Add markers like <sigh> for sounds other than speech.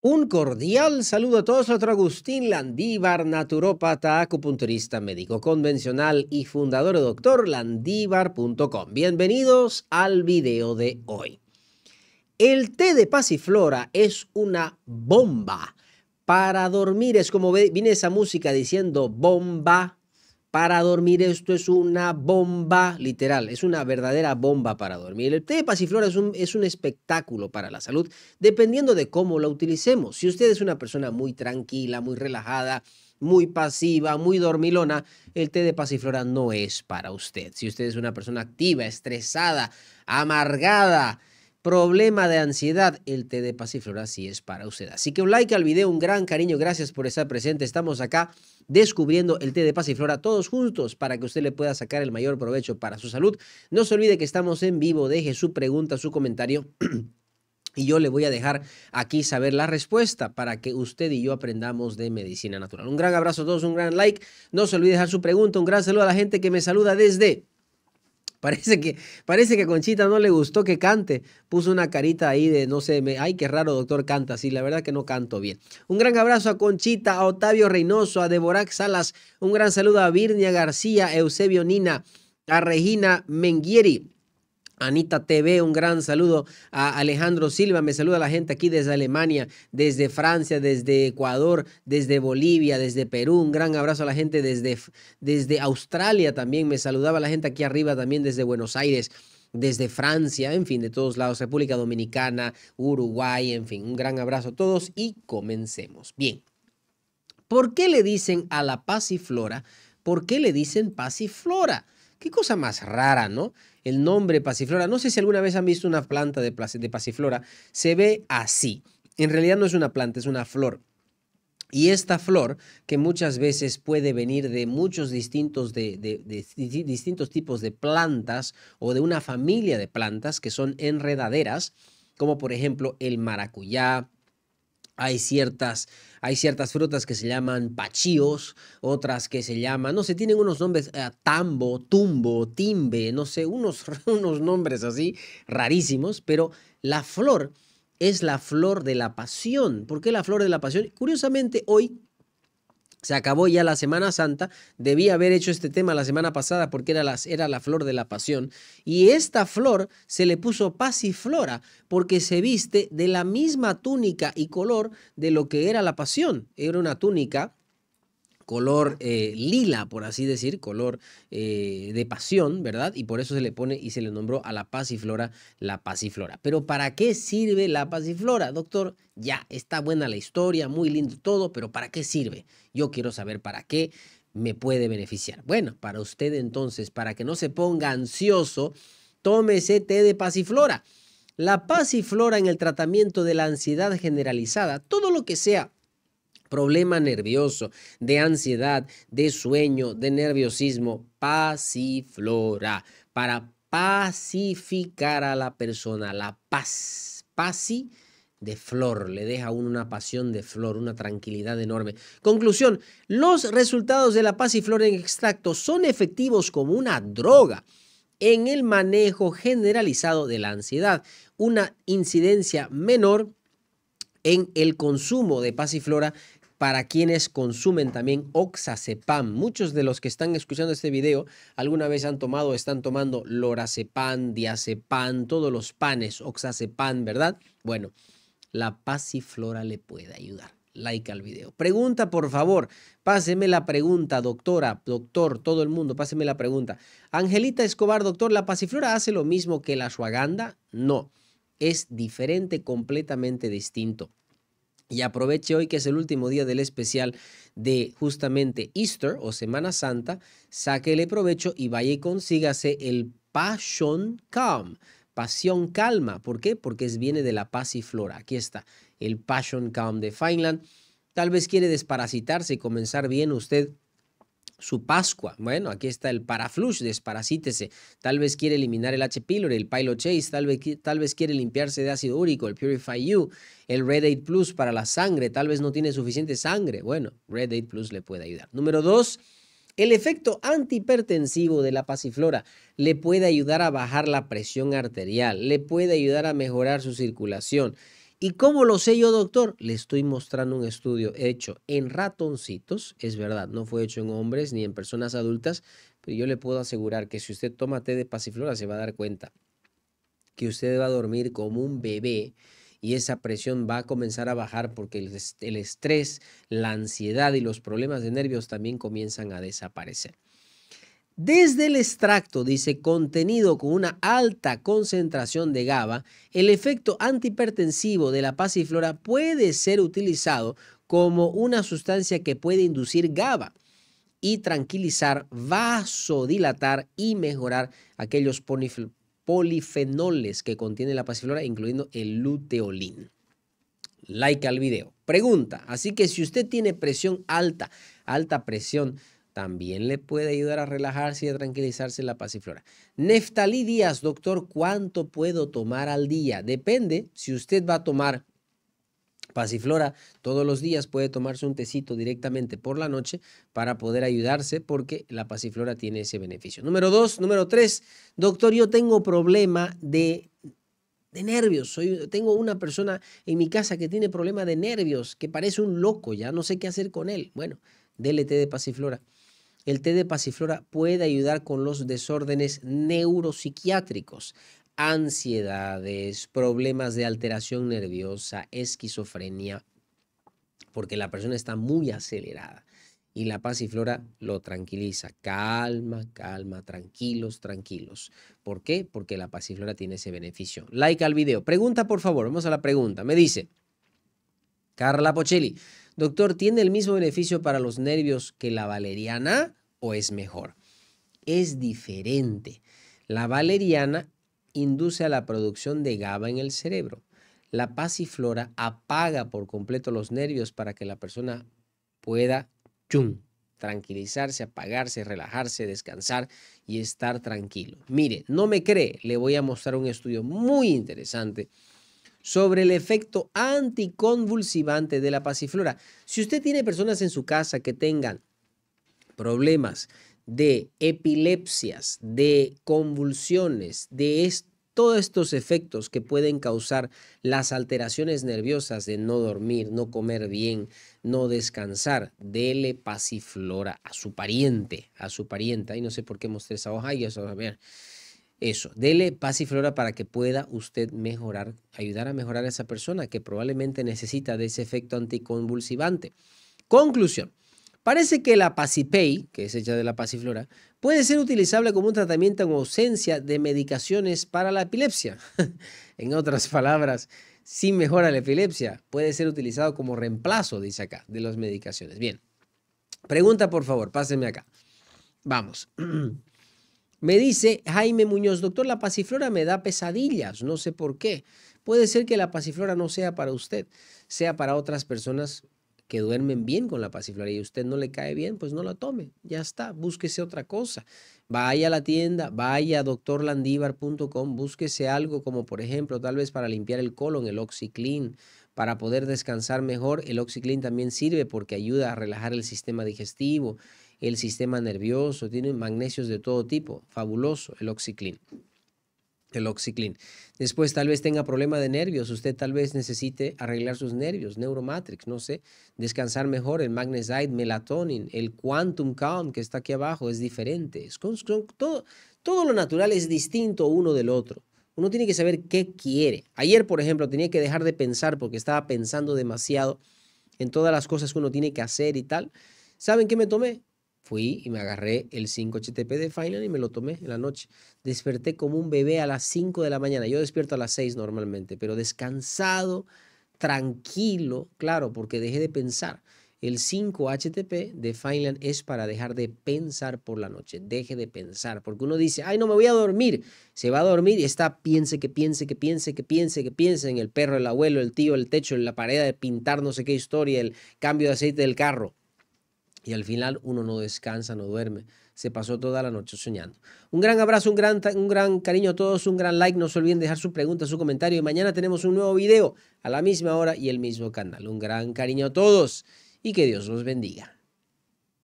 Un cordial saludo a todos, otro Agustín Landívar, naturópata, acupunturista médico convencional y fundador de doctorlandívar.com. Bienvenidos al video de hoy. El té de pasiflora es una bomba para dormir. Es como viene esa música diciendo bomba, para dormir. Esto es una bomba, literal, es una verdadera bomba para dormir. El té de pasiflora es un, es un espectáculo para la salud, dependiendo de cómo lo utilicemos. Si usted es una persona muy tranquila, muy relajada, muy pasiva, muy dormilona, el té de pasiflora no es para usted. Si usted es una persona activa, estresada, amargada, problema de ansiedad, el té de pasiflora sí es para usted. Así que un like al video, un gran cariño, gracias por estar presente. Estamos acá descubriendo el té de pasiflora todos juntos para que usted le pueda sacar el mayor provecho para su salud. No se olvide que estamos en vivo, deje su pregunta, su comentario. <clears throat> Y yo le voy a dejar aquí saber la respuesta para que usted y yo aprendamos de medicina natural. Un gran abrazo a todos, un gran like. No se olvide dejar su pregunta, un gran saludo a la gente que me saluda desde Parece que, parece que a Conchita no le gustó que cante. Puso una carita ahí de, no sé, me, ay, qué raro, doctor, canta. Sí, la verdad que no canto bien. Un gran abrazo a Conchita, a Otavio Reynoso, a Deborah Salas. Un gran saludo a Virnia García, Eusebio Nina, a Regina Mengieri Anita TV, un gran saludo a Alejandro Silva, me saluda la gente aquí desde Alemania, desde Francia, desde Ecuador, desde Bolivia, desde Perú, un gran abrazo a la gente desde, desde Australia también, me saludaba la gente aquí arriba también desde Buenos Aires desde Francia, en fin, de todos lados, República Dominicana, Uruguay, en fin, un gran abrazo a todos y comencemos. Bien, ¿por qué le dicen a la flora? ¿Por qué le dicen flora? Qué cosa más rara, ¿no? El nombre pasiflora. No sé si alguna vez han visto una planta de, de pasiflora. Se ve así. En realidad no es una planta, es una flor. Y esta flor, que muchas veces puede venir de muchos distintos tipos de plantas o de una familia de plantas que son enredaderas, como por ejemplo el maracuyá, hay ciertas, hay ciertas frutas que se llaman pachíos, otras que se llaman, no sé, tienen unos nombres, eh, tambo, tumbo, timbe, no sé, unos, <laughs> unos nombres así rarísimos, pero la flor es la flor de la pasión. ¿Por qué la flor de la pasión? Curiosamente, hoy se acabó ya la Semana Santa. Debía haber hecho este tema la semana pasada porque era, era la flor de la pasión. Y esta flor se le puso pasiflora porque se viste de la misma túnica y color de lo que era la pasión. Era una túnica color eh, lila, por así decir, color eh, de pasión, ¿verdad? Y por eso se le pone y se le nombró a la pasiflora la pasiflora. Pero ¿para qué sirve la pasiflora, doctor? Ya, está buena la historia, muy lindo todo, pero ¿para qué sirve? Yo quiero saber para qué me puede beneficiar. Bueno, para usted entonces, para que no se ponga ansioso, tómese té de pasiflora. La pasiflora en el tratamiento de la ansiedad generalizada, todo lo que sea problema nervioso, de ansiedad, de sueño, de nerviosismo, pasiflora, para pacificar a la persona, la paz, pasi de flor, le deja a uno una pasión de flor, una tranquilidad enorme. Conclusión, los resultados de la pasiflora en extracto son efectivos como una droga en el manejo generalizado de la ansiedad, una incidencia menor en el consumo de pasiflora para quienes consumen también oxazepam. Muchos de los que están escuchando este video alguna vez han tomado, están tomando lorazepam, diazepam, todos los panes, oxazepam, ¿verdad? Bueno, la pasiflora le puede ayudar like al video. Pregunta, por favor, páseme la pregunta, doctora, doctor, todo el mundo, páseme la pregunta. Angelita Escobar, doctor, ¿la pasiflora hace lo mismo que la suaganda? No, es diferente, completamente distinto. Y aproveche hoy que es el último día del especial de justamente Easter o Semana Santa, sáquele provecho y vaya y consígase el Passion Calm. Pasión Calma. ¿Por qué? Porque viene de la paz y flora. Aquí está, el Passion Calm de Finland. Tal vez quiere desparasitarse y comenzar bien usted su Pascua. Bueno, aquí está el paraflush, desparasítese. Tal vez quiere eliminar el H. pylori, el pilochase, tal vez, tal vez quiere limpiarse de ácido úrico, el Purify you, el Red 8 Plus para la sangre, tal vez no tiene suficiente sangre. Bueno, Red eight Plus le puede ayudar. Número dos, el efecto antihipertensivo de la pasiflora le puede ayudar a bajar la presión arterial, le puede ayudar a mejorar su circulación ¿Y cómo lo sé yo, doctor? Le estoy mostrando un estudio hecho en ratoncitos, es verdad, no fue hecho en hombres ni en personas adultas, pero yo le puedo asegurar que si usted toma té de pasiflora se va a dar cuenta que usted va a dormir como un bebé y esa presión va a comenzar a bajar porque el estrés, la ansiedad y los problemas de nervios también comienzan a desaparecer. Desde el extracto, dice, contenido con una alta concentración de GABA, el efecto antihipertensivo de la pasiflora puede ser utilizado como una sustancia que puede inducir GABA y tranquilizar, vasodilatar y mejorar aquellos polifenoles que contiene la pasiflora, incluyendo el luteolín. Like al video. Pregunta, así que si usted tiene presión alta, alta presión, también le puede ayudar a relajarse y a tranquilizarse la pasiflora. Neftalí Díaz, doctor, ¿cuánto puedo tomar al día? Depende si usted va a tomar pasiflora todos los días, puede tomarse un tecito directamente por la noche para poder ayudarse porque la pasiflora tiene ese beneficio. Número dos, número tres, doctor, yo tengo problema de nervios. tengo una persona en mi casa que tiene problema de nervios, que parece un loco, ya no sé qué hacer con él. Bueno, té de pasiflora el té de pasiflora puede ayudar con los desórdenes neuropsiquiátricos, ansiedades, problemas de alteración nerviosa, esquizofrenia, porque la persona está muy acelerada. Y la pasiflora lo tranquiliza. Calma, calma, tranquilos, tranquilos. ¿Por qué? Porque la pasiflora tiene ese beneficio. Like al video. Pregunta, por favor. Vamos a la pregunta. Me dice Carla Pochelli, Doctor, ¿tiene el mismo beneficio para los nervios que la valeriana? o es mejor. Es diferente. La valeriana induce a la producción de GABA en el cerebro. La pasiflora apaga por completo los nervios para que la persona pueda tranquilizarse, apagarse, relajarse, descansar y estar tranquilo. Mire, no me cree, le voy a mostrar un estudio muy interesante sobre el efecto anticonvulsivante de la pasiflora. Si usted tiene personas en su casa que tengan problemas de epilepsias, de convulsiones, de todos estos efectos que pueden causar las alteraciones nerviosas de no dormir, no comer bien, no descansar, dele pasiflora a su pariente, a su parienta. Y no sé por qué mostré esa hoja y eso, a ver. Eso, dele pasiflora para que pueda usted mejorar, ayudar a mejorar a esa persona que probablemente necesita de ese efecto anticonvulsivante. Conclusión. Parece que la Pacipei, que es hecha de la pasiflora, puede ser utilizable como un tratamiento en ausencia de medicaciones para la epilepsia. <laughs> en otras palabras, si mejora la epilepsia, puede ser utilizado como reemplazo, dice acá, de las medicaciones. Bien. Pregunta, por favor, pásenme acá. Vamos. <clears throat> Me dice Jaime Muñoz, doctor, la pasiflora me da pesadillas, no sé por qué. Puede ser que la pasiflora no sea para usted, sea para otras personas que duermen bien con la pasiflora y a usted no le cae bien, pues no la tome, ya está, búsquese otra cosa. Vaya a la tienda, vaya a doctorlandivar.com búsquese algo como por ejemplo tal vez para limpiar el colon, el OxyClean, para poder descansar mejor. El Oxyclean también sirve porque ayuda a relajar el sistema digestivo, el sistema nervioso, tiene magnesios de todo tipo. Fabuloso el Oxyclean el oxyclin Después tal vez tenga problema de nervios, usted tal vez necesite arreglar sus nervios, Neuromatrix, no sé, descansar mejor, el Magnesite, Melatonin, el Quantum Calm que está aquí abajo es diferente. todo, todo lo natural es distinto uno del otro. Uno tiene que saber qué quiere. Ayer, por ejemplo, tenía que dejar de pensar porque estaba pensando demasiado en todas las cosas que uno tiene que hacer y tal. ¿Saben qué me tomé? Fui y me agarré el 5HTP de Finland y me lo tomé en la noche. Desperté como un bebé a las 5 de la mañana. Yo despierto a las 6 normalmente, pero descansado, tranquilo, claro, porque dejé de pensar. El 5HTP de Finland es para dejar de pensar por la noche. Deje de pensar, porque uno dice, ay, no me voy a dormir. Se va a dormir y está, piense, que piense, que piense, que piense, que piense en el perro, el abuelo, el tío, el techo, en la pared, de pintar no sé qué historia, el cambio de aceite del carro. Y al final uno no descansa, no duerme. Se pasó toda la noche soñando. Un gran abrazo, un gran, un gran cariño a todos, un gran like. No se olviden dejar su pregunta, su comentario. Y mañana tenemos un nuevo video a la misma hora y el mismo canal. Un gran cariño a todos y que Dios los bendiga.